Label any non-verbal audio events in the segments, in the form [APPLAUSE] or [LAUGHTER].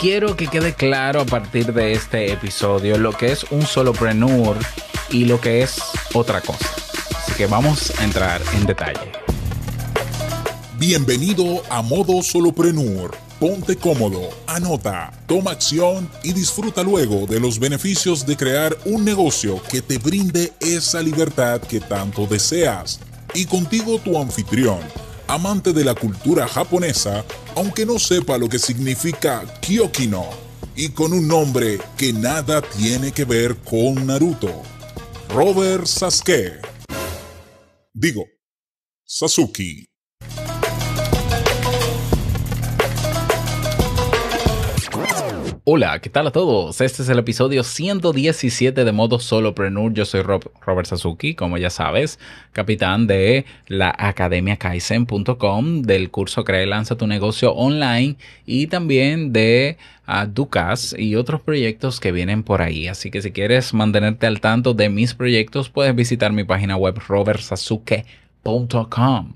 quiero que quede claro a partir de este episodio lo que es un solopreneur y lo que es otra cosa. Así que vamos a entrar en detalle. Bienvenido a Modo solopreneur Ponte cómodo, anota, toma acción y disfruta luego de los beneficios de crear un negocio que te brinde esa libertad que tanto deseas. Y contigo tu anfitrión, amante de la cultura japonesa, aunque no sepa lo que significa Kyokino y con un nombre que nada tiene que ver con Naruto. Robert Sasuke. Digo, Sasuke. Hola, ¿qué tal a todos? Este es el episodio 117 de Modo Solopreneur. Yo soy Rob, Robert Sasuki, como ya sabes, capitán de la academia kaizen.com, del curso Crea y Lanza tu negocio online y también de ah, Ducas y otros proyectos que vienen por ahí. Así que si quieres mantenerte al tanto de mis proyectos, puedes visitar mi página web robertsasuke.com.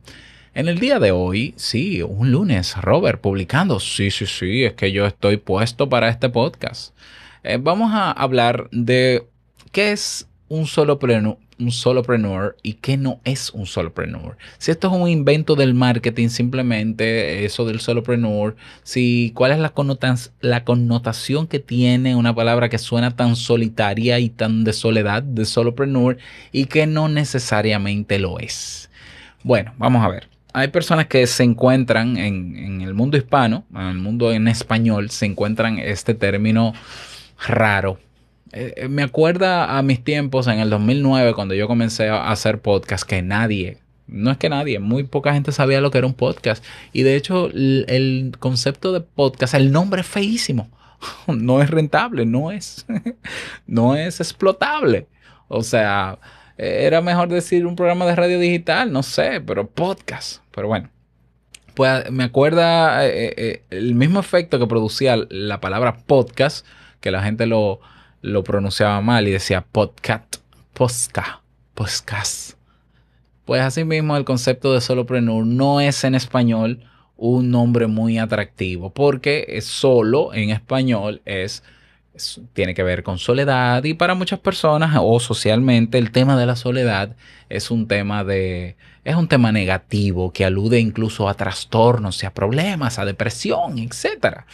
En el día de hoy, sí, un lunes, Robert publicando, sí, sí, sí, es que yo estoy puesto para este podcast. Eh, vamos a hablar de qué es un solopreneur, un y qué no es un solopreneur. Si esto es un invento del marketing, simplemente eso del solopreneur, si cuál es la, la connotación que tiene una palabra que suena tan solitaria y tan de soledad de solopreneur y que no necesariamente lo es. Bueno, vamos a ver hay personas que se encuentran en, el mundo hispano, en el mundo en español, se encuentran este término raro. Eh, eh, me acuerda a mis tiempos en el 2009 cuando yo comencé a hacer podcast que nadie, no es que nadie, muy poca gente sabía lo que era un podcast. Y de hecho el, concepto de podcast, el nombre es feísimo, [LAUGHS] no es rentable, no es, [LAUGHS] no es explotable. O sea, eh, era mejor decir un programa de radio digital, no sé, pero podcast. Pero bueno. Pues, eh, me acuerda eh, eh, el mismo efecto que producía la palabra podcast, que la gente lo, lo pronunciaba mal y decía podcast, podcast, podcast. Pues asimismo el concepto de solopreneur no es en español un nombre muy atractivo, porque solo en español es tiene que ver con soledad y para muchas personas o socialmente el tema de la soledad es un tema de es un tema negativo que alude incluso a trastornos, y a problemas, a depresión, etcétera.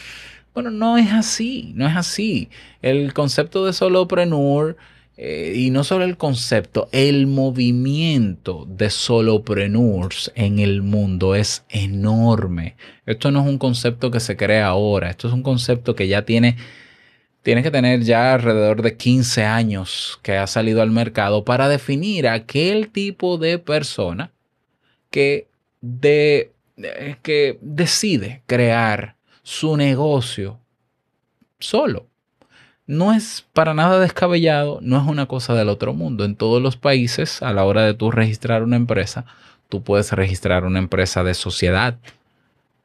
Bueno, no es así, no es así. El concepto de solopreneur eh, y no solo el concepto, el movimiento de solopreneurs en el mundo es enorme. Esto no es un concepto que se crea ahora, esto es un concepto que ya tiene tienes que tener ya alrededor de 15 años que ha salido al mercado para definir aquel tipo de persona que, de, eh, que decide crear su negocio solo. No es para nada descabellado, no es una cosa del otro mundo. En todos los países, a la hora de tú registrar una empresa, tú puedes registrar una empresa de sociedad,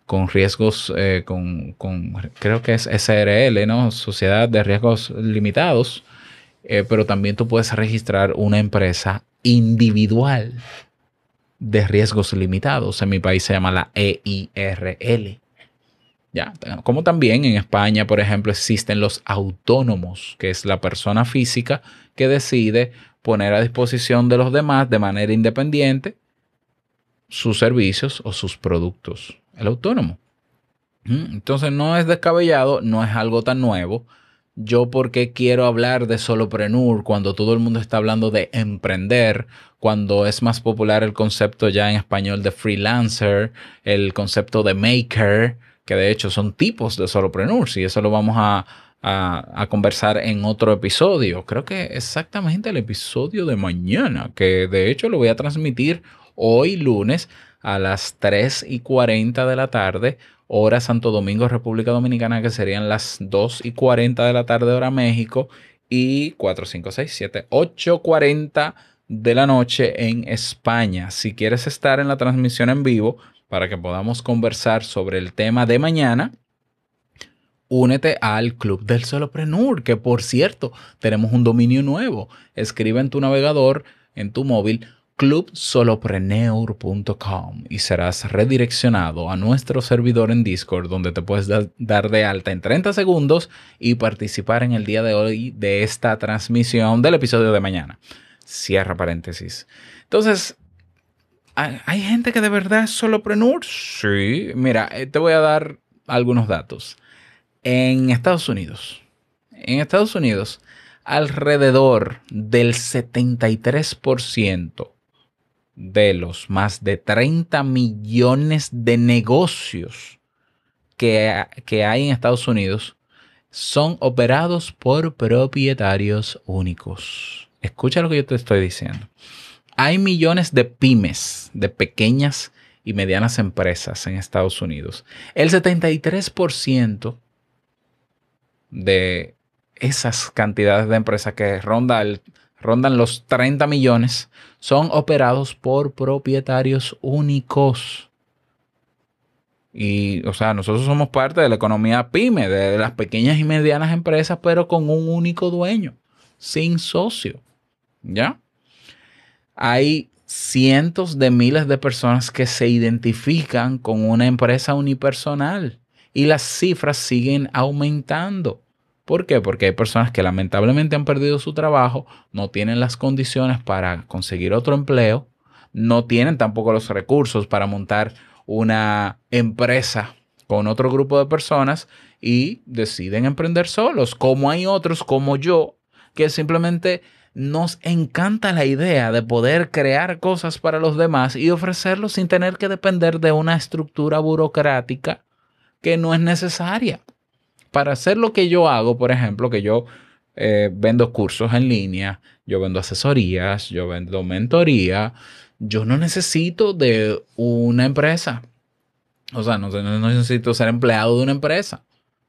con riesgos, eh, con, creo que es SRL, ¿no? Sociedad de Riesgos Limitados, eh, pero también tú puedes registrar una empresa individual de riesgos limitados. En mi país se llama la EIRL. Ya, como también en España, por ejemplo, existen los autónomos, que es la persona física que decide poner a disposición de los demás de manera independiente sus servicios o sus productos el autónomo. Entonces no es descabellado, no es algo tan nuevo. Yo por qué quiero hablar de soloprenur cuando todo el mundo está hablando de emprender, cuando es más popular el concepto ya en español de freelancer, el concepto de maker, que de hecho son tipos de soloprenur. y eso lo vamos a, a, conversar en otro episodio. Creo que exactamente el episodio de mañana, que de hecho lo voy a transmitir hoy lunes a las 3 y 40 de la tarde, hora Santo Domingo, República Dominicana, que serían las 2 y 40 de la tarde, hora México, y 4, 5, 6, 7, 8, 40 de la noche en España. Si quieres estar en la transmisión en vivo para que podamos conversar sobre el tema de mañana, únete al Club del Soloprenur, que por cierto, tenemos un dominio nuevo. Escribe en tu navegador, en tu móvil, clubsolopreneur.com y serás redireccionado a nuestro servidor en Discord donde te puedes dar de alta en 30 segundos y participar en el día de hoy de esta transmisión del episodio de mañana. Cierra paréntesis. Entonces, ¿hay gente que de verdad es solopreneur? Sí. Mira, eh, te voy a dar algunos datos. En Estados Unidos, en Estados Unidos, alrededor del 73% de los más de 30 millones de negocios que, hay en Estados Unidos son operados por propietarios únicos. Escucha lo que yo te estoy diciendo. Hay millones de pymes, de pequeñas y medianas empresas en Estados Unidos. El 73% de esas cantidades de empresas que ronda el rondan los 30 millones, son operados por propietarios únicos. Y, o sea, nosotros somos parte de la economía pyme, de las pequeñas y medianas empresas, pero con un único dueño, sin socio. ¿Ya? Hay cientos de miles de personas que se identifican con una empresa unipersonal y las cifras siguen aumentando. ¿Por qué? Porque hay personas que lamentablemente han perdido su trabajo, no tienen las condiciones para conseguir otro empleo, no tienen tampoco los recursos para montar una empresa con otro grupo de personas y deciden emprender solos, como hay otros como yo, que simplemente nos encanta la idea de poder crear cosas para los demás y ofrecerlos sin tener que depender de una estructura burocrática que no es necesaria para hacer lo que yo hago, por ejemplo, que yo eh, vendo cursos en línea, yo vendo asesorías, yo vendo mentoría, yo no necesito de una empresa. O sea, no, necesito ser empleado de una empresa.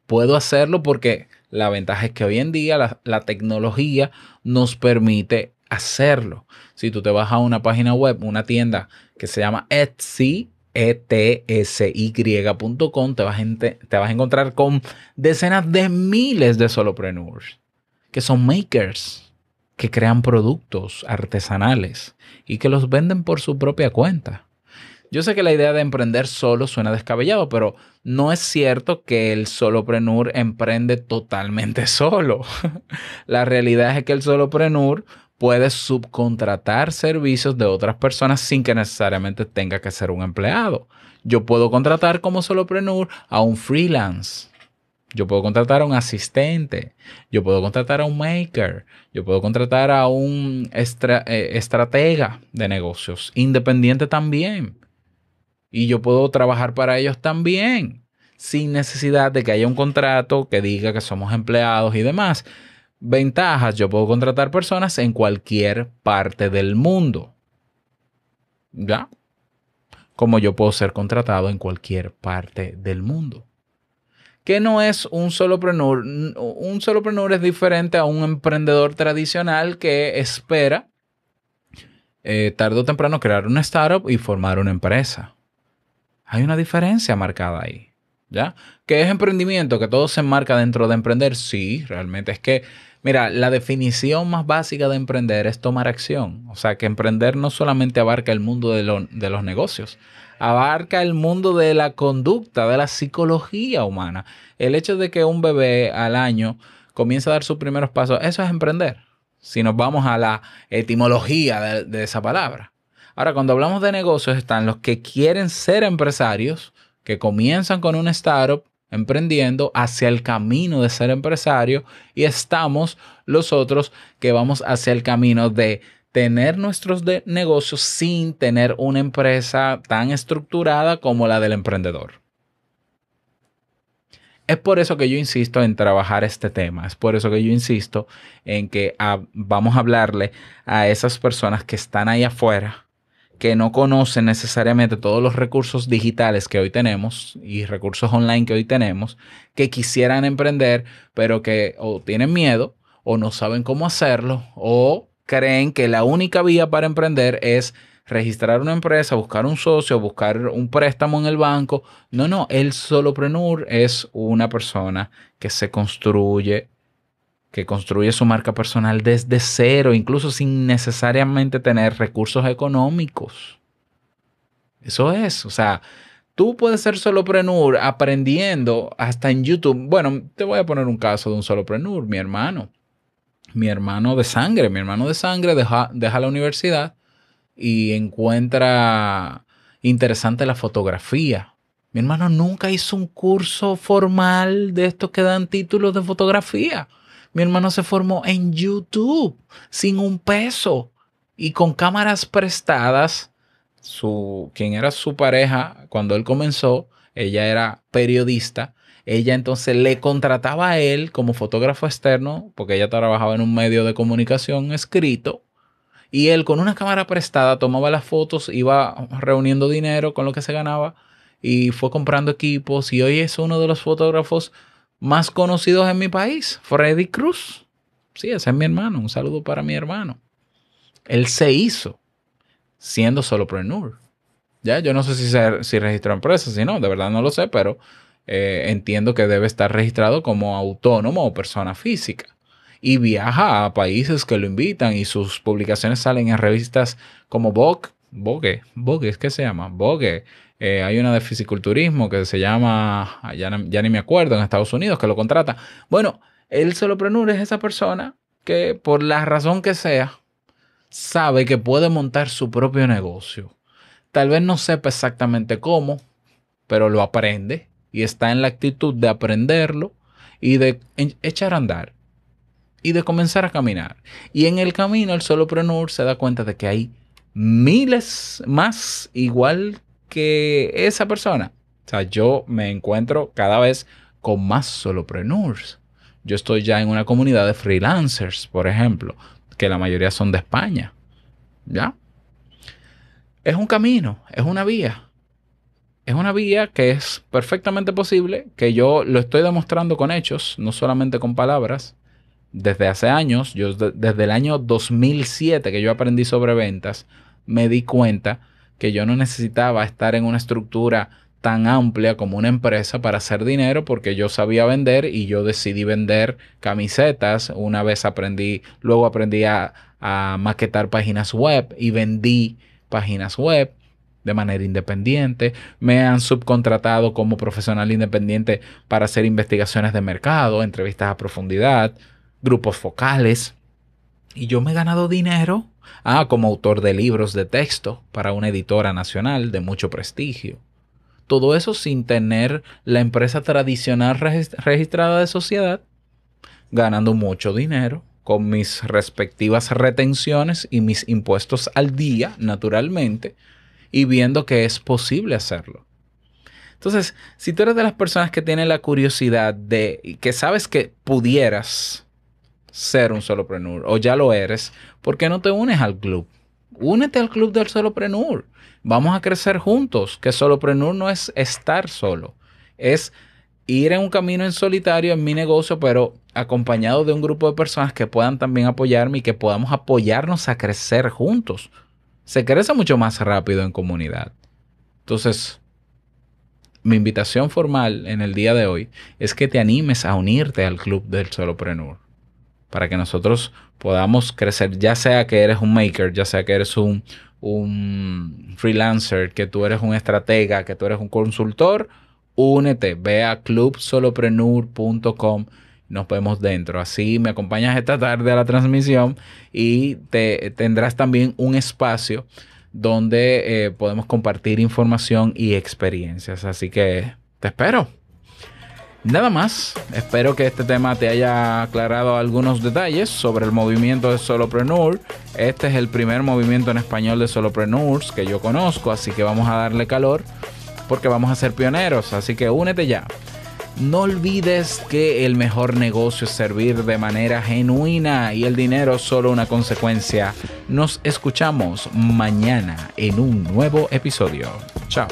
Puedo hacerlo porque la ventaja es que hoy en día la, la tecnología nos permite hacerlo. Si tú te vas a una página web, una tienda que se llama Etsy, etsy.com te, vas te vas a encontrar con decenas de miles de solopreneurs que son makers, que crean productos artesanales y que los venden por su propia cuenta. Yo sé que la idea de emprender solo suena descabellado, pero no es cierto que el solopreneur emprende totalmente [LAUGHS] solo. la realidad es que el solopreneur puedes subcontratar servicios de otras personas sin que necesariamente tenga que ser un empleado. Yo puedo contratar como solopreneur a un freelance. Yo puedo contratar a un asistente, yo puedo contratar a un maker, yo puedo contratar a un eh, estratega de negocios, independiente también. Y yo puedo trabajar para ellos también, sin necesidad de que haya un contrato que diga que somos empleados y demás. Ventajas, yo puedo contratar personas en cualquier parte del mundo. ¿Ya? Como yo puedo ser contratado en cualquier parte del mundo. Que no es un solopreneur. Un solopreneur es diferente a un emprendedor tradicional que espera eh, tarde o temprano crear una startup y formar una empresa. Hay una diferencia marcada ahí que ¿Qué es emprendimiento? Que todo se enmarca dentro de emprender. Sí, realmente es que, mira, la definición más básica de emprender es tomar acción. O sea, que emprender no solamente abarca el mundo de, los negocios, abarca el mundo de la conducta, de la psicología humana. El hecho de que un bebé al año comience a dar sus primeros pasos, eso es emprender. Si nos vamos a la etimología de esa palabra. Ahora, cuando hablamos de negocios, están los que quieren ser empresarios, que comienzan con un startup emprendiendo hacia el camino de ser empresario y estamos los otros que vamos hacia el camino de tener nuestros negocios sin tener una empresa tan estructurada como la del emprendedor. Es por eso que yo insisto en trabajar este tema, es por eso que yo insisto en que ah, vamos a hablarle a esas personas que están ahí afuera, que no conocen necesariamente todos los recursos digitales que hoy tenemos y recursos online que hoy tenemos, que quisieran emprender, pero que o tienen miedo o no saben cómo hacerlo o creen que la única vía para emprender es registrar una empresa, buscar un socio, buscar un préstamo en el banco. No, no, el solopreneur es una persona que se construye que construye su marca personal desde cero, incluso sin necesariamente tener recursos económicos. Eso es, o sea, tú puedes ser soloprenur aprendiendo hasta en YouTube. Bueno, te voy a poner un caso de un soloprenur, mi hermano. Mi hermano de sangre, mi hermano de sangre deja, deja la universidad y encuentra interesante la fotografía. Mi hermano nunca hizo un curso formal de estos que dan títulos de fotografía. Mi hermano se formó en YouTube sin un peso y con cámaras prestadas. Su, quien era su pareja cuando él comenzó, ella era periodista. Ella entonces le contrataba a él como fotógrafo externo, porque ella trabajaba en un medio de comunicación escrito, y él con una cámara prestada tomaba las fotos, iba reuniendo dinero con lo que se ganaba y fue comprando equipos y hoy es uno de los fotógrafos más conocidos en mi país, Freddy Cruz. Sí, ese es mi hermano. Un saludo para mi hermano. Él se hizo siendo solopreneur. Ya, yo no sé si, se, si registró empresa, si no, de verdad no lo sé, pero eh, entiendo que debe estar registrado como autónomo o persona física. Y viaja a países que lo invitan y sus publicaciones salen en revistas como Vogue, Bogue, Bogue, ¿es que se llama? Bogue. Eh, hay una de fisiculturismo que se llama, ah, ya, ni me acuerdo, en Estados Unidos, que lo contrata. Bueno, el soloprenur es esa persona que, por la razón que sea, sabe que puede montar su propio negocio. Tal vez no sepa exactamente cómo, pero lo aprende y está en la actitud de aprenderlo y de echar a andar y de comenzar a caminar. Y en el camino el soloprenur se da cuenta de que hay miles más igual que esa persona. O sea, yo me encuentro cada vez con más solopreneurs. Yo estoy ya en una comunidad de freelancers, por ejemplo, que la mayoría son de España. ¿Ya? Es un camino, es una vía. Es una vía que es perfectamente posible, que yo lo estoy demostrando con hechos, no solamente con palabras desde hace años, yo desde el año 2007 que yo aprendí sobre ventas, me di cuenta que yo no necesitaba estar en una estructura tan amplia como una empresa para hacer dinero porque yo sabía vender y yo decidí vender camisetas. Una vez aprendí, luego aprendí a, maquetar páginas web y vendí páginas web de manera independiente. Me han subcontratado como profesional independiente para hacer investigaciones de mercado, entrevistas a profundidad, grupos focales. Y yo me he ganado dinero ah, como autor de libros de texto para una editora nacional de mucho prestigio. Todo eso sin tener la empresa tradicional registrada de sociedad, ganando mucho dinero con mis respectivas retenciones y mis impuestos al día, naturalmente, y viendo que es posible hacerlo. Entonces, si tú eres de las personas que tienen la curiosidad de que sabes que pudieras ser un solopreneur o ya lo eres, ¿por qué no te unes al club? Únete al club del solopreneur. Vamos a crecer juntos, que solopreneur no es estar solo, es ir en un camino en solitario en mi negocio, pero acompañado de un grupo de personas que puedan también apoyarme y que podamos apoyarnos a crecer juntos. Se crece mucho más rápido en comunidad. Entonces, mi invitación formal en el día de hoy es que te animes a unirte al club del solopreneur para que nosotros podamos crecer, ya sea que eres un maker, ya sea que eres un, freelancer, que tú eres un estratega, que tú eres un consultor, únete, ve a clubsolopreneur.com. Nos vemos dentro. Así me acompañas esta tarde a la transmisión y te, tendrás también un espacio donde eh, podemos compartir información y experiencias. Así que te espero. Nada más, espero que este tema te haya aclarado algunos detalles sobre el movimiento de Solopreneur. Este es el primer movimiento en español de Solopreneurs que yo conozco, así que vamos a darle calor porque vamos a ser pioneros, así que únete ya. No olvides que el mejor negocio es servir de manera genuina y el dinero solo una consecuencia. Nos escuchamos mañana en un nuevo episodio. Chao.